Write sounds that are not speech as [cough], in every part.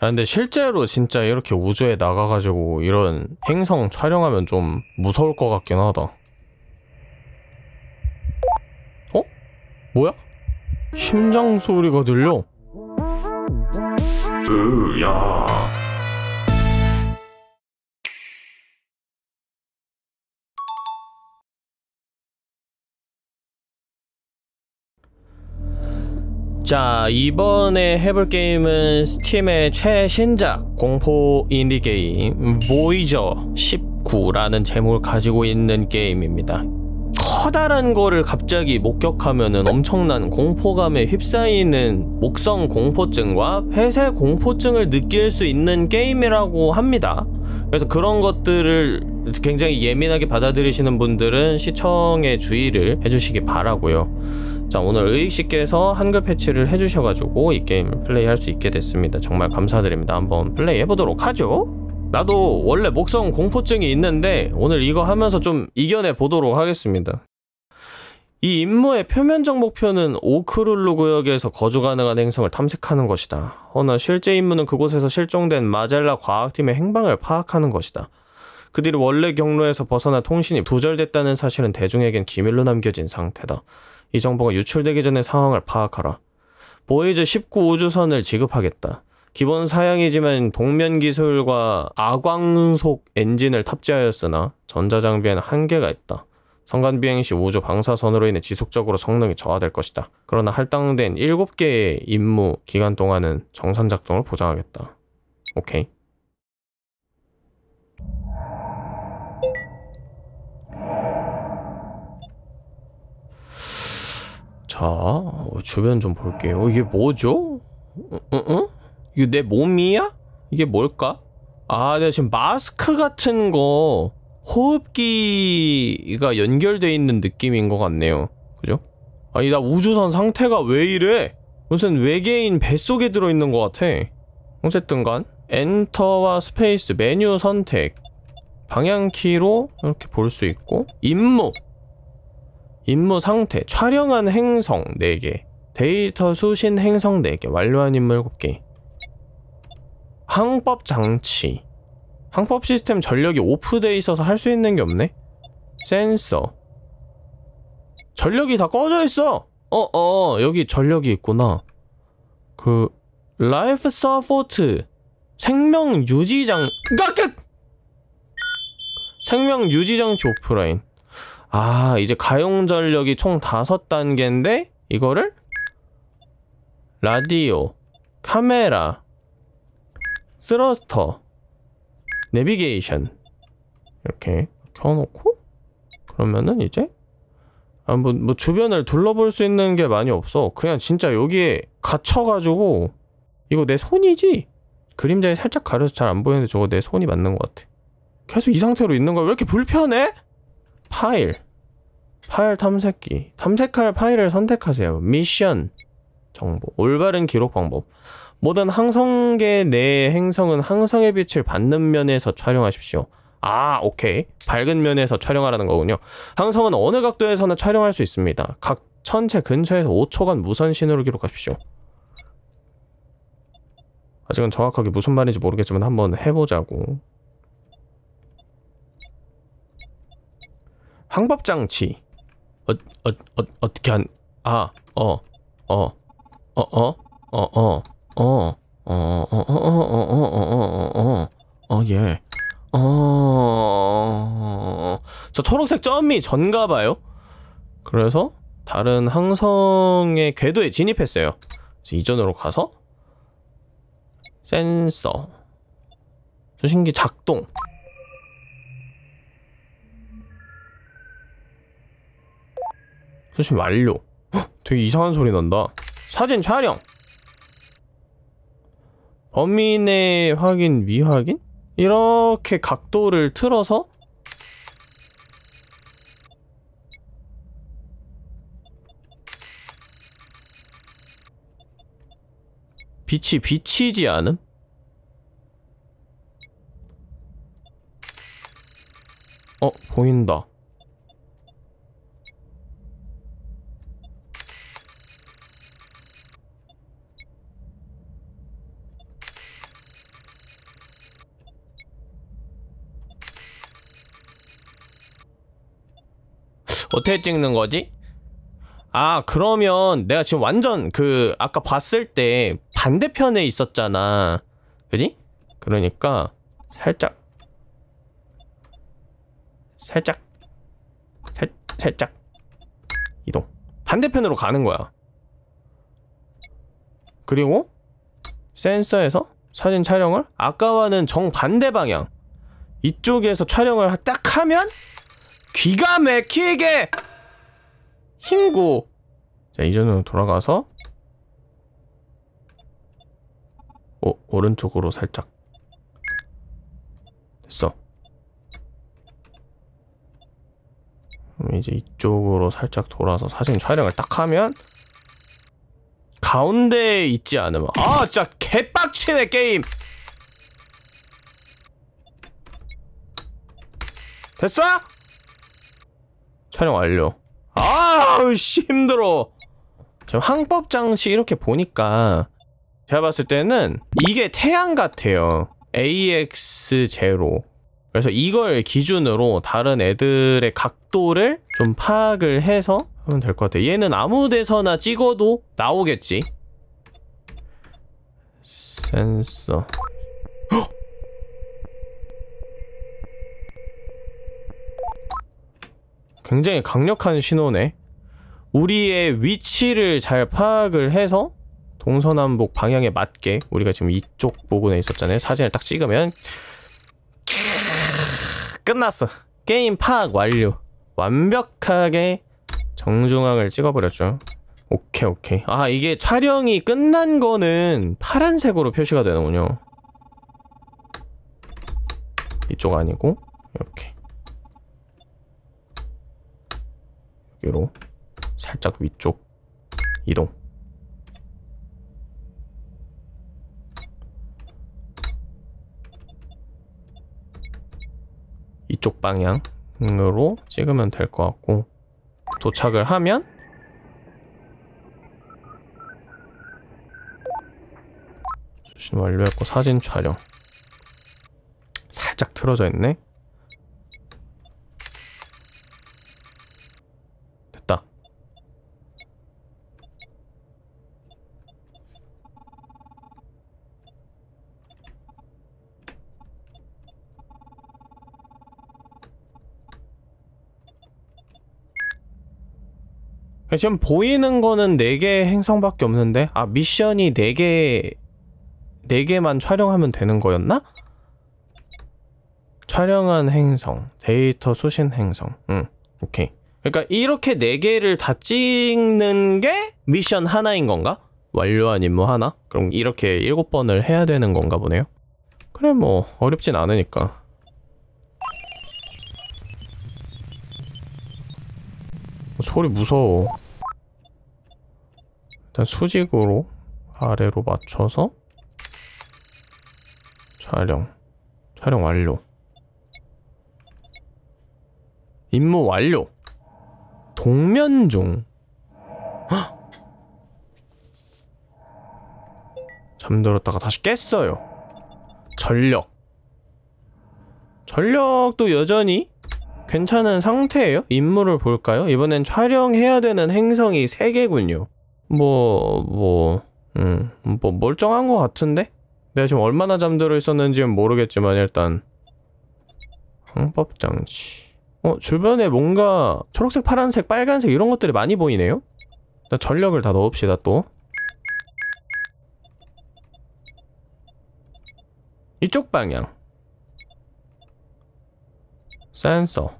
아, 근데 실제로 진짜 이렇게 우주에 나가가지고 이런 행성 촬영하면 좀 무서울 것 같긴 하다. 어? 뭐야? 심장 소리가 들려? 으야. 자 이번에 해볼 게임은 스팀의 최신작 공포 인디게임 보이저 19라는 제목을 가지고 있는 게임입니다 커다란 거를 갑자기 목격하면 엄청난 공포감에 휩싸이는 목성 공포증과 폐쇄 공포증을 느낄 수 있는 게임이라고 합니다 그래서 그런 것들을 굉장히 예민하게 받아들이시는 분들은 시청에 주의를 해주시기 바라고요 자 오늘 의익씨께서 한글 패치를 해주셔가지고 이 게임을 플레이할 수 있게 됐습니다 정말 감사드립니다 한번 플레이 해보도록 하죠 나도 원래 목성 공포증이 있는데 오늘 이거 하면서 좀 이겨내 보도록 하겠습니다 이 임무의 표면적 목표는 오크룰루 구역에서 거주 가능한 행성을 탐색하는 것이다. 허나 실제 임무는 그곳에서 실종된 마젤라 과학팀의 행방을 파악하는 것이다. 그들이 원래 경로에서 벗어나 통신이 부절됐다는 사실은 대중에겐 기밀로 남겨진 상태다. 이 정보가 유출되기 전에 상황을 파악하라. 보이즈 19 우주선을 지급하겠다. 기본 사양이지만 동면 기술과 아광속 엔진을 탑재하였으나 전자장비에는 한계가 있다. 성간 비행 시 우주 방사선으로 인해 지속적으로 성능이 저하될 것이다. 그러나 할당된 7개의 임무 기간 동안은 정상 작동을 보장하겠다. 오케이. 자, 어, 주변 좀 볼게요. 이게 뭐죠? 응? 어, 응? 어, 이게 내 몸이야? 이게 뭘까? 아, 내가 지금 마스크 같은 거 호흡기가 연결돼 있는 느낌인 것 같네요. 그죠? 아니, 나 우주선 상태가 왜 이래? 무슨 외계인 뱃속에 들어있는 것 같아. 어쨌든 간 엔터와 스페이스 메뉴 선택 방향키로 이렇게 볼 수 있고 임무 임무 상태, 촬영한 행성 4개, 데이터 수신 행성 4개, 완료한 임무 7개. 항법 장치. 항법 시스템 전력이 오프되어 있어서 할 수 있는 게 없네? 센서. 전력이 다 꺼져 있어! 어어, 어, 어, 여기 전력이 있구나. 그, 라이프 서포트. 생명 유지 장, 생명 유지 장치 오프라인. 아 이제 가용 전력이 총 다섯 단계인데 이거를 라디오 카메라 스러스터 내비게이션 이렇게 켜놓고 그러면은 이제 아, 뭐, 뭐 주변을 둘러볼 수 있는 게 많이 없어 그냥 진짜 여기에 갇혀가지고 이거 내 손이지? 그림자에 살짝 가려서 잘 안 보이는데 저거 내 손이 맞는 것 같아 계속 이 상태로 있는 거야 왜 이렇게 불편해? 파일 파일 탐색기 탐색할 파일을 선택하세요 미션 정보 올바른 기록 방법 모든 항성계 내 행성은 항성의 빛을 받는 면에서 촬영하십시오 아 오케이 밝은 면에서 촬영하라는 거군요 항성은 어느 각도에서나 촬영할 수 있습니다 각 천체 근처에서 5초간 무선 신호를 기록하십시오 아직은 정확하게 무슨 말인지 모르겠지만 한번 해보자고 황법장치 어, 어, 어, 어떻게 한, 아, 어, 어, 어, 어, 어, 어, 어, 어, 어, 어, 어, 어, 어, 어, 어, 어, 예. 어, 저 초록색 점이 전가봐요. 그래서 다른 항성의 궤도에 진입했어요. 이전으로 가서 센서 수신기 작동 수신 완료 헉, 되게 이상한 소리 난다 사진 촬영! 범인의 확인, 미확인? 이렇게 각도를 틀어서 빛이 비치지 않음? 어, 보인다. 어떻게 찍는 거지? 아 그러면 내가 지금 완전 그 아까 봤을 때 반대편에 있었잖아 그지? 그러니까 살짝 살짝 살, 살짝 이동 반대편으로 가는 거야 그리고 센서에서 사진 촬영을 아까와는 정반대 방향 이쪽에서 촬영을 딱 하면 귀가 맥히게 힘구 자 이전으로 돌아가서 오, 어, 오른쪽으로 살짝 됐어 그럼 이제 이쪽으로 살짝 돌아서 사진 촬영을 딱 하면 가운데에 있지 않으면 아 진짜 개빡치네 게임 됐어? 촬영 완료 아우 힘들어 지금 항법 장치 이렇게 보니까 제가 봤을 때는 이게 태양 같아요 AX0 그래서 이걸 기준으로 다른 애들의 각도를 좀 파악을 해서 하면 될 것 같아요 얘는 아무 데서나 찍어도 나오겠지 센서 헉! 굉장히 강력한 신호네 우리의 위치를 잘 파악을 해서 동서남북 방향에 맞게 우리가 지금 이쪽 부분에 있었잖아요 사진을 딱 찍으면 끝났어 게임 파악 완료 완벽하게 정중앙을 찍어버렸죠 오케이 오케이 아 이게 촬영이 끝난 거는 파란색으로 표시가 되는군요 이쪽 아니고 이렇게 요로 살짝 위쪽 이동 이쪽 방향으로 찍으면 될 것 같고 도착을 하면 수신 완료했고 사진 촬영 살짝 틀어져 있네 지금 보이는 거는 4개 행성밖에 없는데? 아 미션이 4개... 4개만 촬영하면 되는 거였나? 촬영한 행성 데이터 수신 행성 응 오케이 그러니까 이렇게 4개를 다 찍는 게 미션 하나인 건가? 완료한 임무 하나? 그럼 이렇게 7번을 해야 되는 건가 보네요 그래 뭐 어렵진 않으니까 소리 무서워 일단 수직으로 아래로 맞춰서 촬영 촬영 완료 임무 완료 동면종 잠들었다가 다시 깼어요 전력 전력도 여전히 괜찮은 상태예요? 임무를 볼까요? 이번엔 촬영해야 되는 행성이 3개군요. 뭐... 뭐... 음... 뭐 멀쩡한 것 같은데? 내가 지금 얼마나 잠들어 있었는지는 모르겠지만 일단 항법장치 어? 주변에 뭔가 초록색, 파란색, 빨간색 이런 것들이 많이 보이네요? 일단 전력을 다 넣읍시다 또 이쪽 방향 센서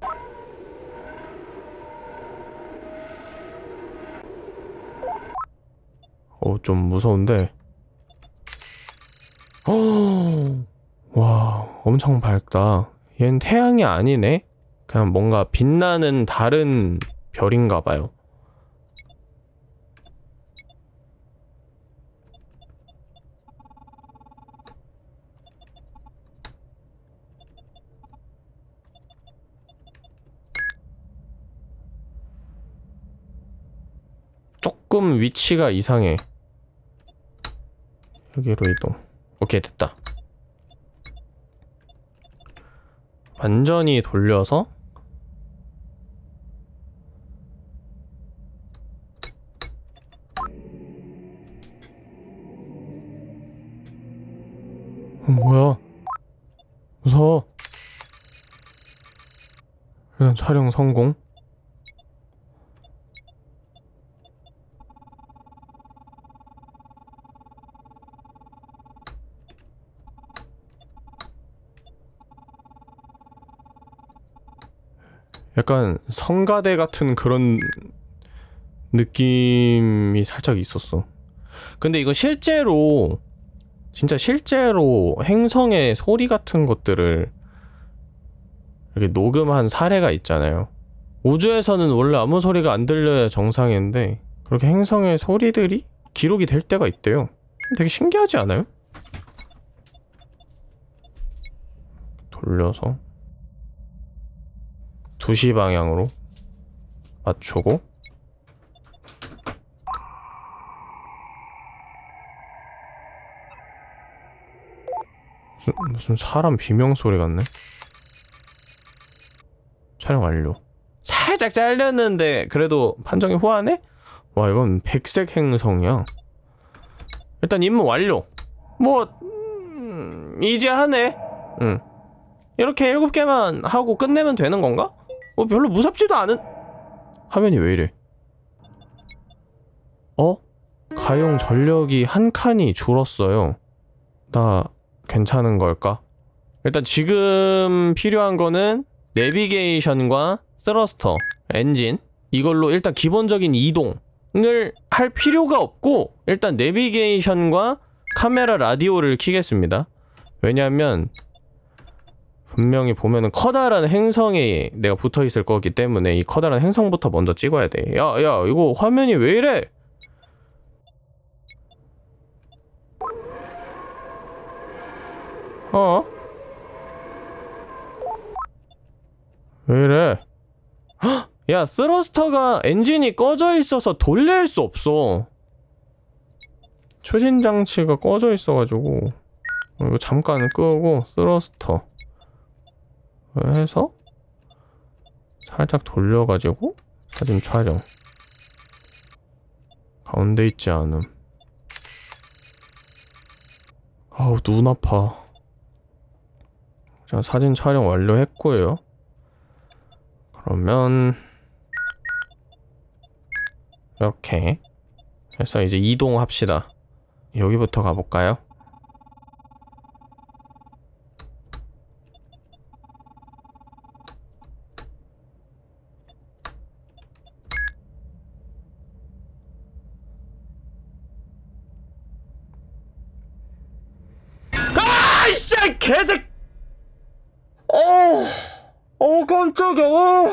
어, 좀 무서운데 어, 와 엄청 밝다 얘는 태양이 아니네 그냥 뭔가 빛나는 다른 별인가봐요 위치가 이상해 여기로 이동 오케이 됐다 완전히 돌려서 어, 뭐야 무서워 일단 촬영 성공 약간 성가대 같은 그런 느낌이 살짝 있었어. 근데 이거 실제로 진짜 실제로 행성의 소리 같은 것들을 이렇게 녹음한 사례가 있잖아요. 우주에서는 원래 아무 소리가 안 들려야 정상인데 그렇게 행성의 소리들이 기록이 될 때가 있대요. 되게 신기하지 않아요? 돌려서 2시 방향으로 맞추고 무슨, 무슨 사람 비명 소리 같네? 촬영 완료 살짝 잘렸는데 그래도 판정이 후하네? 와 이건 백색 행성이야 일단 임무 완료 뭐 음, 이제 하네 응 이렇게 7 개만 하고 끝내면 되는 건가? 어 별로 무섭지도 않은 화면이 왜 이래 어? 가용 전력이 한 칸이 줄었어요 나 괜찮은 걸까? 일단 지금 필요한 거는 내비게이션과 스러스터, 엔진 이걸로 일단 기본적인 이동을 할 필요가 없고 일단 내비게이션과 카메라 라디오를 키겠습니다 왜냐하면 분명히 보면은 커다란 행성이 내가 붙어 있을 거기 때문에 이 커다란 행성부터 먼저 찍어야 돼. 야, 야, 이거 화면이 왜 이래? 어? 왜 이래? [gasps] 야, 스러스터가 엔진이 꺼져 있어서 돌릴 수 없어. 추진 장치가 꺼져 있어가지고 어, 이거 잠깐 끄고 스러스터 해서 살짝 돌려가지고 사진 촬영 가운데 있지 않음 아우 눈 아파 자 사진 촬영 완료했고요 그러면 이렇게 해서 이제 이동합시다 여기부터 가볼까요? 깜짝이야. 와.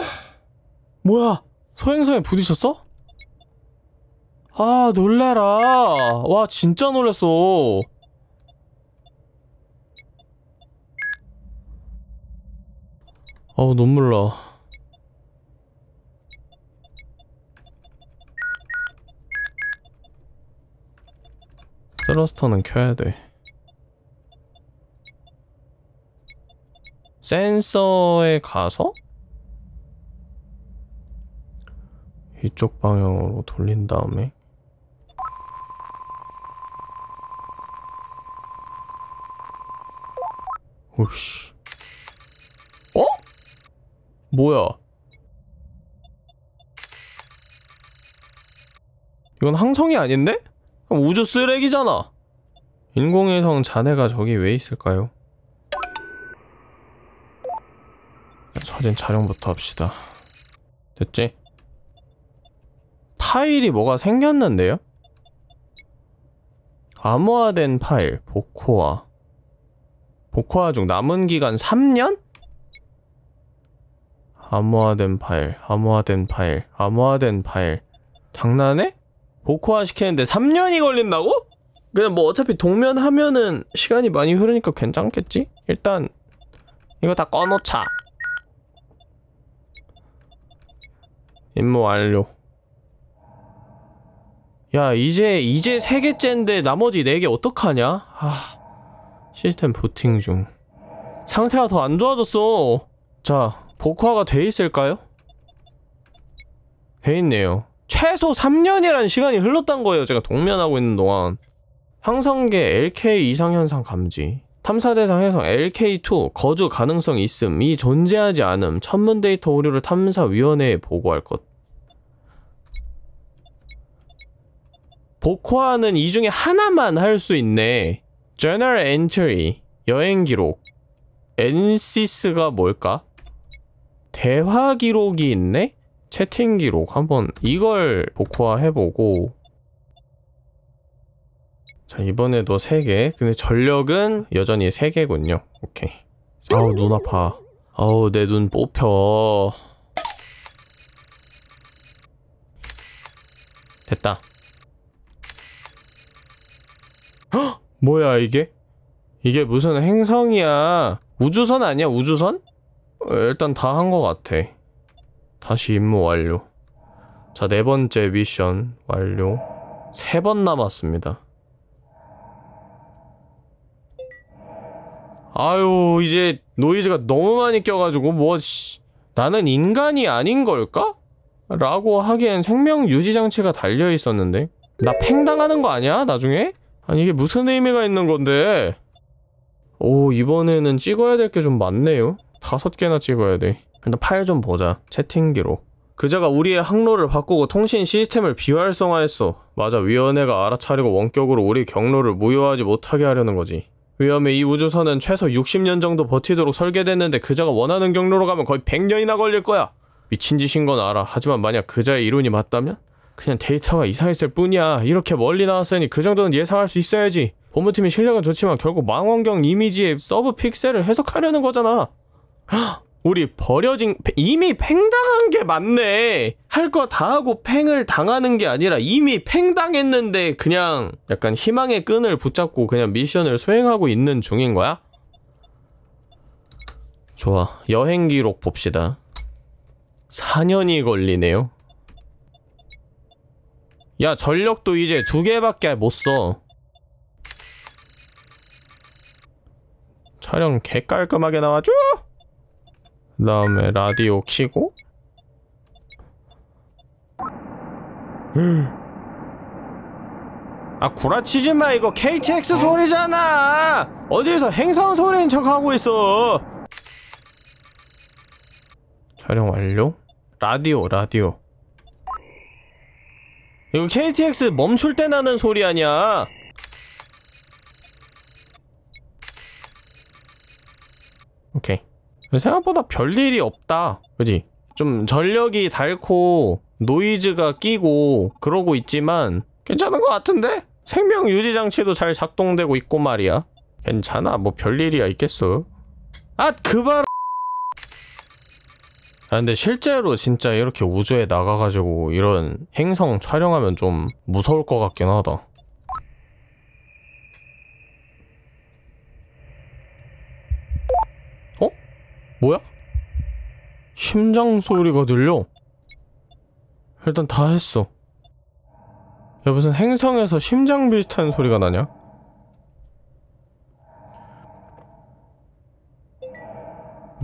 뭐야? 소행성에 부딪혔어? 아, 놀래라. 와, 진짜 놀랐어. 어우 눈물 나. 셀러스터는 켜야 돼. 센서에 가서 이쪽 방향으로 돌린 다음에 오씨 어? 뭐야 이건 항성이 아닌데? 우주 쓰레기잖아 인공위성 자네가 저기 왜 있을까요? 사진 촬영부터 합시다 됐지? 파일이 뭐가 생겼는데요? 암호화된 파일, 보코아 보코아 중 남은 기간 3년? 암호화된 파일, 암호화된 파일, 암호화된 파일 장난해? 보코아 시키는데 3년이 걸린다고? 그냥 뭐 어차피 동면 하면은 시간이 많이 흐르니까 괜찮겠지? 일단 이거 다 꺼놓자 임무 완료 야 이제 이제 3개째인데 나머지 네 개 어떡하냐? 아 시스템 부팅 중 상태가 더 안 좋아졌어 자 복화가 돼 있을까요? 돼 있네요 최소 3년이라는 시간이 흘렀단 거예요 제가 동면하고 있는 동안 항성계 LK 이상현상 감지 탐사 대상 해상 LK2 거주 가능성 있음이 존재하지 않음 천문 데이터 오류를 탐사위원회에 보고할 것 보코아는 이 중에 하나만 할 수 있네. g e n e r a l Entry 여행 기록 엔시 s 가 뭘까? 대화 기록이 있네? 채팅 기록 한번 이걸 보코아 해보고 자 이번에도 3개 근데 전력은 여전히 3개군요 오케이 아우 눈 아파 아우 내 눈 뽑혀 됐다 뭐야 이게? 이게 무슨 행성이야 우주선 아니야 우주선? 어, 일단 다 한 것 같아 다시 임무 완료 자 네번째 미션 완료 세 번 남았습니다 아유 이제 노이즈가 너무 많이 껴가지고 뭐 씨, 나는 인간이 아닌 걸까? 라고 하기엔 생명 유지 장치가 달려 있었는데 나 팽당하는 거 아니야 나중에? 아니 이게 무슨 의미가 있는 건데? 오 이번에는 찍어야 될 게 좀 많네요? 다섯 개나 찍어야 돼 일단 파일 좀 보자 채팅 기록 그자가 우리의 항로를 바꾸고 통신 시스템을 비활성화했어 맞아 위원회가 알아차리고 원격으로 우리 경로를 무효하지 못하게 하려는 거지 위험해 이 우주선은 최소 60년 정도 버티도록 설계됐는데 그자가 원하는 경로로 가면 거의 100년이나 걸릴 거야 미친 짓인 건 알아 하지만 만약 그자의 이론이 맞다면? 그냥 데이터가 이상했을 뿐이야. 이렇게 멀리 나왔으니 그 정도는 예상할 수 있어야지. 본부팀이 실력은 좋지만 결국 망원경 이미지의 서브 픽셀을 해석하려는 거잖아. [gasps] 우리 버려진 이미 팽당한 게 맞네. 할 거 다 하고 팽을 당하는 게 아니라 이미 팽당했는데 그냥 약간 희망의 끈을 붙잡고 그냥 미션을 수행하고 있는 중인 거야? 좋아. 여행 기록 봅시다. 4년이 걸리네요. 야 전력도 이제 두 개밖에 못 써. 촬영 개 깔끔하게 나와줘. 그 다음에 라디오 키고. [gasps] 아 구라치지 마 이거 KTX 소리잖아. 어디에서 행사 소리인 척 하고 있어. 촬영 완료. 라디오 라디오. 이거 KTX 멈출 때 나는 소리 아니야? 오케이. 생각보다 별일이 없다. 그지? 좀 전력이 닳고 노이즈가 끼고 그러고 있지만 괜찮은 것 같은데? 생명 유지 장치도 잘 작동되고 있고 말이야. 괜찮아. 뭐 별일이야 있겠어. 아, 그 바로... 아, 근데 실제로 진짜 이렇게 우주에 나가가지고 이런 행성 촬영하면 좀 무서울 것 같긴 하다. 어? 뭐야? 심장 소리가 들려. 일단 다 했어. 야, 무슨 행성에서 심장 비슷한 소리가 나냐?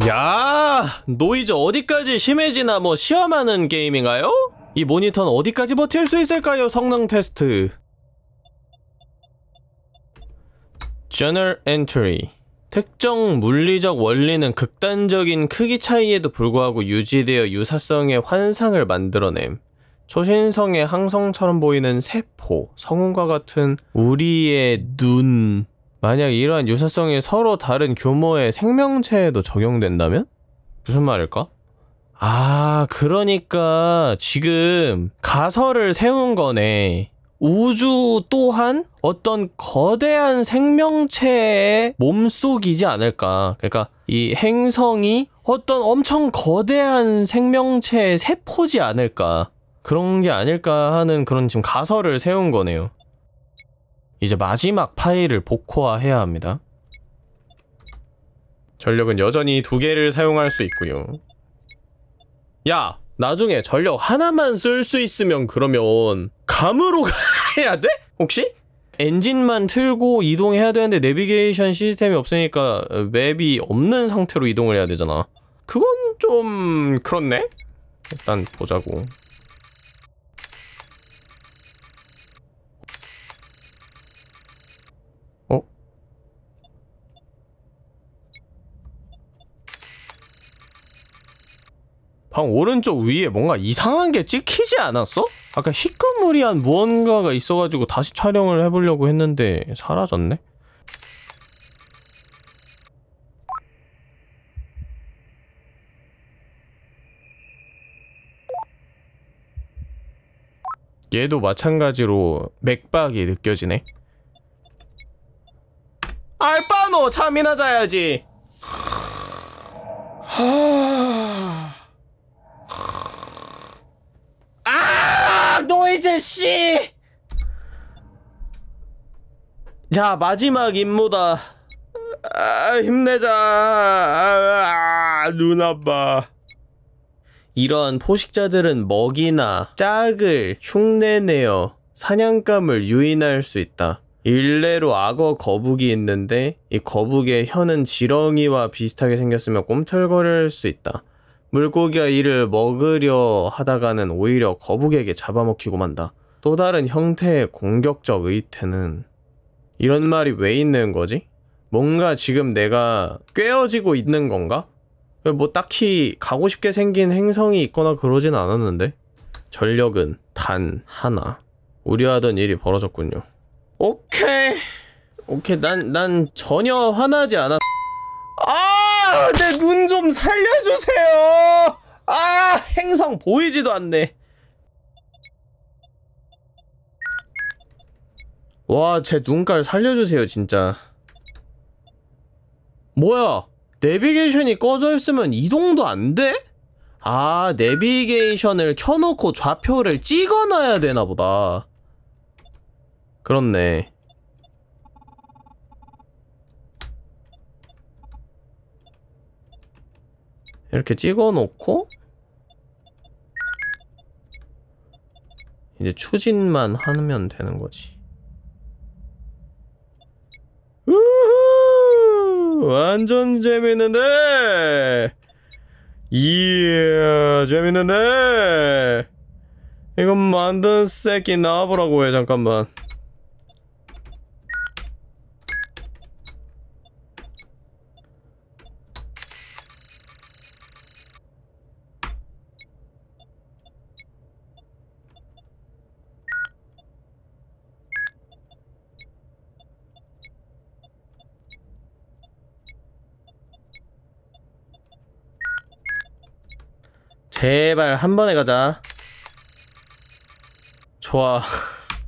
야 노이즈 어디까지 심해지나 뭐 시험하는 게임인가요? 이 모니터는 어디까지 버틸 수 있을까요 성능 테스트 g e n e r a l Entry 특정 물리적 원리는 극단적인 크기 차이에도 불구하고 유지되어 유사성의 환상을 만들어냄 초신성의 항성처럼 보이는 세포, 성운과 같은 우리의 눈 만약 이러한 유사성이 서로 다른 규모의 생명체에도 적용된다면? 무슨 말일까? 아, 그러니까 지금 가설을 세운 거네. 우주 또한 어떤 거대한 생명체의 몸속이지 않을까. 그러니까 이 행성이 어떤 엄청 거대한 생명체의 세포지 않을까. 그런 게 아닐까 하는 그런 지금 가설을 세운 거네요. 이제 마지막 파일을 복코화해야 합니다. 전력은 여전히 두 개를 사용할 수 있고요. 야! 나중에 전력 하나만 쓸 수 있으면 그러면 감으로 [laughs] 가야 돼? 혹시? 엔진만 틀고 이동해야 되는데 내비게이션 시스템이 없으니까 맵이 없는 상태로 이동을 해야 되잖아. 그건 좀 그렇네? 일단 보자고. 방 오른쪽 위에 뭔가 이상한 게 찍히지 않았어? 아까 희끄무리한 무언가가 있어가지고 다시 촬영을 해보려고 했는데 사라졌네? 얘도 마찬가지로 맥박이 느껴지네 알바노 참이나 자야지 하... 노이즈 씨! 자 마지막 임무다 아, 힘내자 아, 아, 눈 아파 이런 포식자들은 먹이나 짝을 흉내내어 사냥감을 유인할 수 있다 일례로 악어 거북이 있는데 이 거북의 혀는 지렁이와 비슷하게 생겼으며 꼼틀거릴 수 있다 물고기가 이를 먹으려 하다가는 오히려 거북에게 잡아먹히고 만다. 또 다른 형태의 공격적 의태는 이런 말이 왜 있는 거지? 뭔가 지금 내가 꿰어지고 있는 건가? 뭐 딱히 가고 싶게 생긴 행성이 있거나 그러진 않았는데 전력은 단 하나 우려하던 일이 벌어졌군요 오케이 오케이 난 난 전혀 화나지 않았 아 내눈좀 살려주세요. 아, 행성 보이지도 않네. 와, 제 눈깔 살려주세요, 진짜. 뭐야? 내비게이션이 꺼져 있으면 이동도 안 돼? 아, 내비게이션을 켜놓고 좌표를 찍어놔야 되나 보다. 그렇네. 이렇게 찍어놓고 이제 추진만 하면 되는 거지. 우후! 완전 재밌는데! 이야, 재밌는데! 이거 만든 새끼 나와보라고 해, 잠깐만. 제발 한 번에 가자 좋아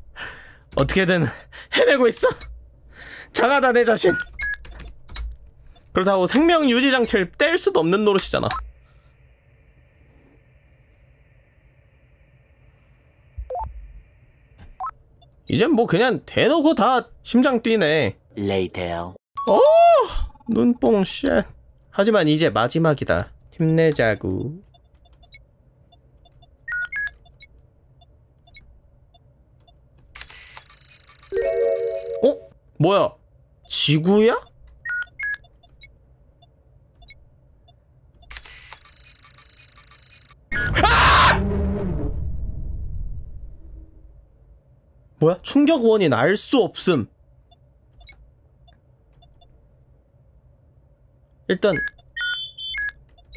[laughs] 어떻게든 해내고 있어 장하다 내 자신 그렇다고 생명 유지 장치를 뗄 수도 없는 노릇이잖아 이젠 뭐 그냥 대놓고 다 심장 뛰네 Later. 오! 어! 눈뽕 쉣 하지만 이제 마지막이다 힘내자구 뭐야? 지구야? 아! 뭐야? 충격 원인 알 수 없음. 일단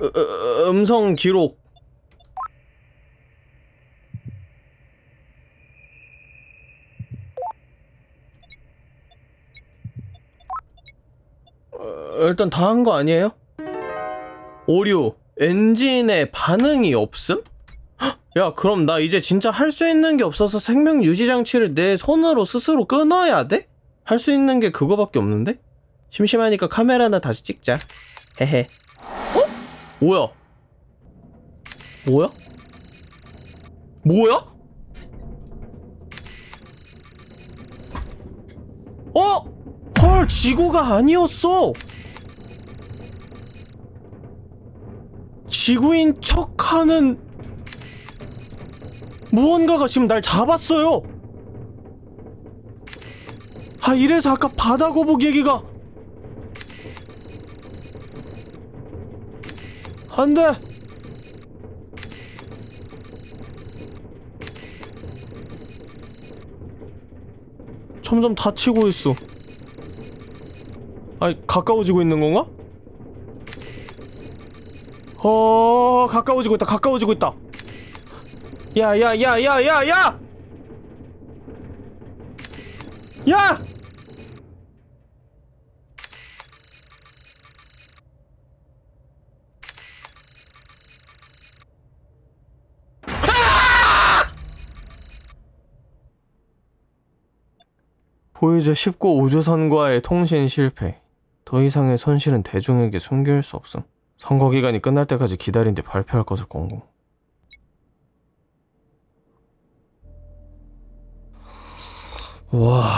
어, 어, 어, 음성 기록 일단 다 한 거 아니에요? 오류. 엔진에 반응이 없음? 야 그럼 나 이제 진짜 할 수 있는 게 없어서 생명 유지 장치를 내 손으로 스스로 끊어야 돼? 할 수 있는 게 그거밖에 없는데? 심심하니까 카메라나 다시 찍자 헤헤 어? 뭐야? 뭐야? 뭐야? 어? 헐 지구가 아니었어 지구인 척하는 무언가가 지금 날 잡았어요 아 이래서 아까 바다거북 얘기가 안돼 점점 다치고 있어 아니 가까워지고 있는 건가? 어 가까워지고 있다 가까워지고 있다 야야야야야야 야! 보이즈 19 우주선과의 통신 실패. 더 이상의 손실은 대중에게 숨길 수 없음. 선거 기간이 끝날 때까지 기다린 뒤 발표할 것을 권고 와.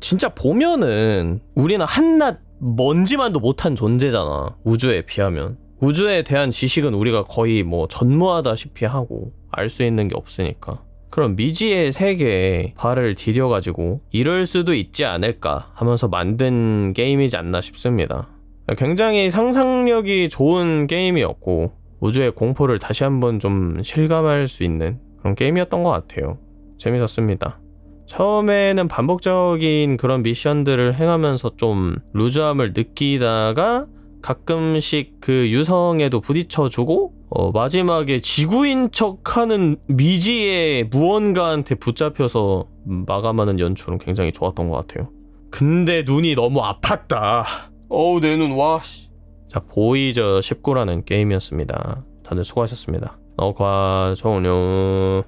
진짜 보면은 우리는 한낱 먼지만도 못한 존재잖아. 우주에 비하면. 우주에 대한 지식은 우리가 거의 뭐 전무하다시피 하고 알 수 있는 게 없으니까. 그럼 미지의 세계에 발을 디뎌가지고 이럴 수도 있지 않을까 하면서 만든 게임이지 않나 싶습니다. 굉장히 상상력이 좋은 게임이었고 우주의 공포를 다시 한번 좀 실감할 수 있는 그런 게임이었던 것 같아요. 재밌었습니다. 처음에는 반복적인 그런 미션들을 행하면서 좀 루즈함을 느끼다가 가끔씩 그 유성에도 부딪혀주고 어 마지막에 지구인 척하는 미지의 무언가한테 붙잡혀서 마감하는 연출은 굉장히 좋았던 것 같아요. 근데 눈이 너무 아팠다. 어우 내 눈 와씨 자 보이저 19라는 게임이었습니다 다들 수고하셨습니다 어과 좋은요